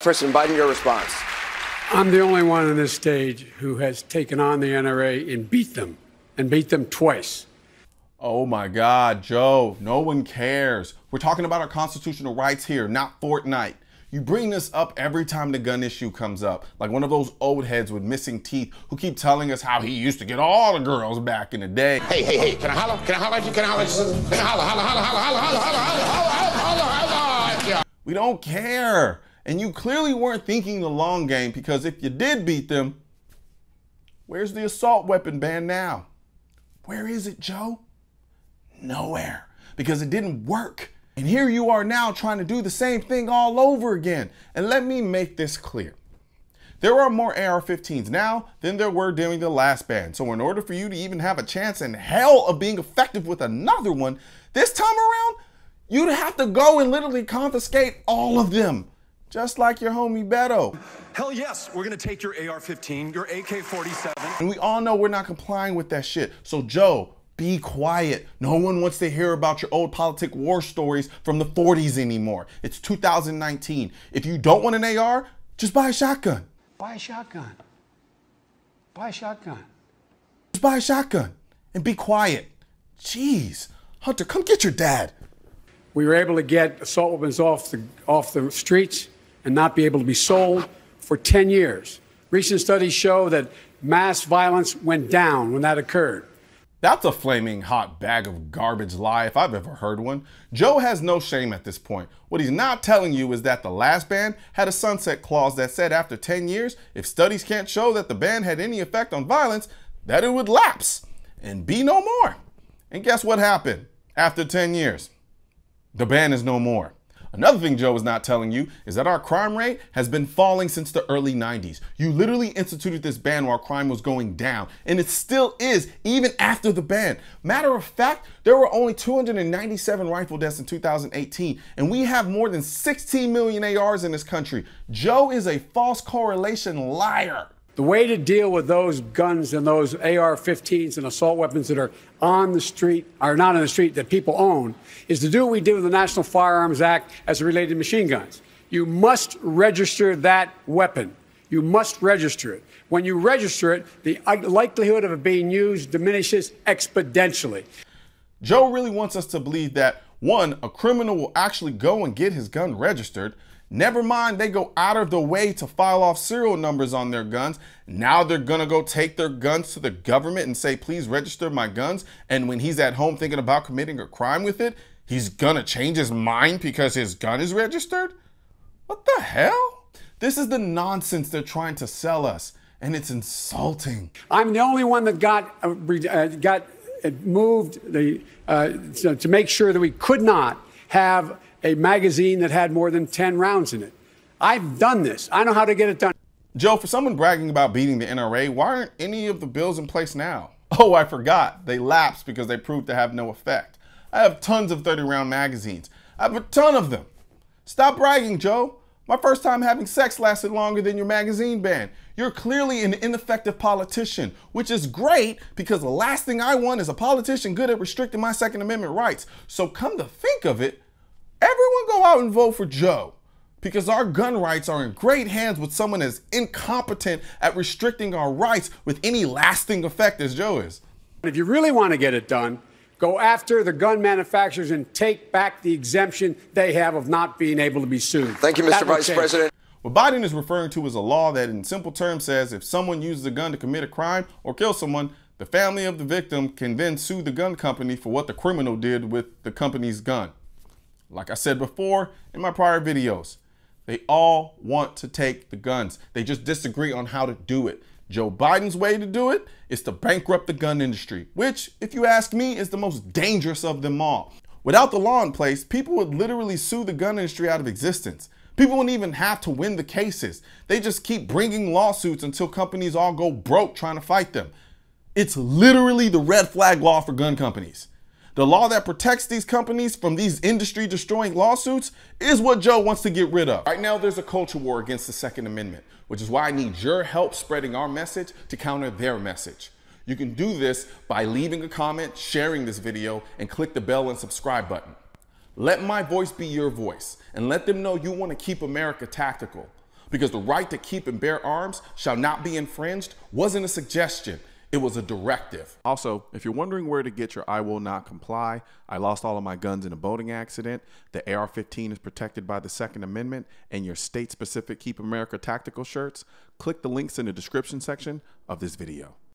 President Biden, your response. I'm the only one on this stage who has taken on the NRA and beat them, and beat them twice. Oh my God, Joe, no one cares. We're talking about our constitutional rights here, not Fortnite. You bring this up every time the gun issue comes up, like one of those old heads with missing teeth who keep telling us how he used to get all the girls back in the day. Hey, hey, hey, can I holla? Can I holla at you? Can I holla? at you? Can I holla, holla, holla, holla, holla, holla, holla! holler, holler, holler, holler, holler, holler, holler, holler, holler, holler, holler, holler, and you clearly weren't thinking the long game because if you did beat them, where's the assault weapon ban now? Where is it, Joe? Nowhere because it didn't work. And here you are now trying to do the same thing all over again. And let me make this clear. There are more AR-15s now than there were during the last ban. So in order for you to even have a chance in hell of being effective with another one, this time around, you'd have to go and literally confiscate all of them. Just like your homie Beto. Hell yes, we're gonna take your AR-15, your AK-47. And we all know we're not complying with that shit. So Joe, be quiet. No one wants to hear about your old politic war stories from the 40s anymore. It's 2019. If you don't want an AR, just buy a shotgun. Buy a shotgun. Buy a shotgun. Just buy a shotgun and be quiet. Jeez. Hunter, come get your dad. We were able to get assault weapons off the, off the streets and not be able to be sold for 10 years. Recent studies show that mass violence went down when that occurred. That's a flaming hot bag of garbage lie if I've ever heard one. Joe has no shame at this point. What he's not telling you is that the last ban had a sunset clause that said after 10 years, if studies can't show that the ban had any effect on violence, that it would lapse and be no more. And guess what happened after 10 years? The ban is no more. Another thing Joe is not telling you is that our crime rate has been falling since the early 90s. You literally instituted this ban while crime was going down, and it still is, even after the ban. Matter of fact, there were only 297 rifle deaths in 2018, and we have more than 16 million ARs in this country. Joe is a false correlation liar. The way to deal with those guns and those AR 15s and assault weapons that are on the street, are not on the street, that people own, is to do what we do with the National Firearms Act as related to machine guns. You must register that weapon. You must register it. When you register it, the likelihood of it being used diminishes exponentially. Joe really wants us to believe that one, a criminal will actually go and get his gun registered, Never mind, they go out of the way to file off serial numbers on their guns. Now they're gonna go take their guns to the government and say, please register my guns. And when he's at home thinking about committing a crime with it, he's gonna change his mind because his gun is registered? What the hell? This is the nonsense they're trying to sell us, and it's insulting. I'm the only one that got, uh, uh got moved the, uh, to make sure that we could not have a magazine that had more than 10 rounds in it. I've done this. I know how to get it done. Joe, for someone bragging about beating the NRA, why aren't any of the bills in place now? Oh, I forgot. They lapsed because they proved to have no effect. I have tons of 30 round magazines. I have a ton of them. Stop bragging, Joe. My first time having sex lasted longer than your magazine ban. You're clearly an ineffective politician, which is great because the last thing I want is a politician good at restricting my Second Amendment rights. So come to think of it, everyone go out and vote for Joe because our gun rights are in great hands with someone as incompetent at restricting our rights with any lasting effect as Joe is. If you really want to get it done, Go after the gun manufacturers and take back the exemption they have of not being able to be sued. Thank you, Mr. That Vice President. What Biden is referring to is a law that, in simple terms, says if someone uses a gun to commit a crime or kill someone, the family of the victim can then sue the gun company for what the criminal did with the company's gun. Like I said before in my prior videos, they all want to take the guns. They just disagree on how to do it. Joe Biden's way to do it is to bankrupt the gun industry, which, if you ask me, is the most dangerous of them all. Without the law in place, people would literally sue the gun industry out of existence. People wouldn't even have to win the cases. They just keep bringing lawsuits until companies all go broke trying to fight them. It's literally the red flag law for gun companies. The law that protects these companies from these industry destroying lawsuits is what Joe wants to get rid of. Right now, there's a culture war against the Second Amendment, which is why I need your help spreading our message to counter their message. You can do this by leaving a comment, sharing this video, and click the bell and subscribe button. Let my voice be your voice and let them know you want to keep America tactical because the right to keep and bear arms shall not be infringed wasn't a suggestion. It was a directive. Also, if you're wondering where to get your I Will Not Comply, I lost all of my guns in a boating accident, the AR 15 is protected by the Second Amendment, and your state specific Keep America Tactical shirts, click the links in the description section of this video.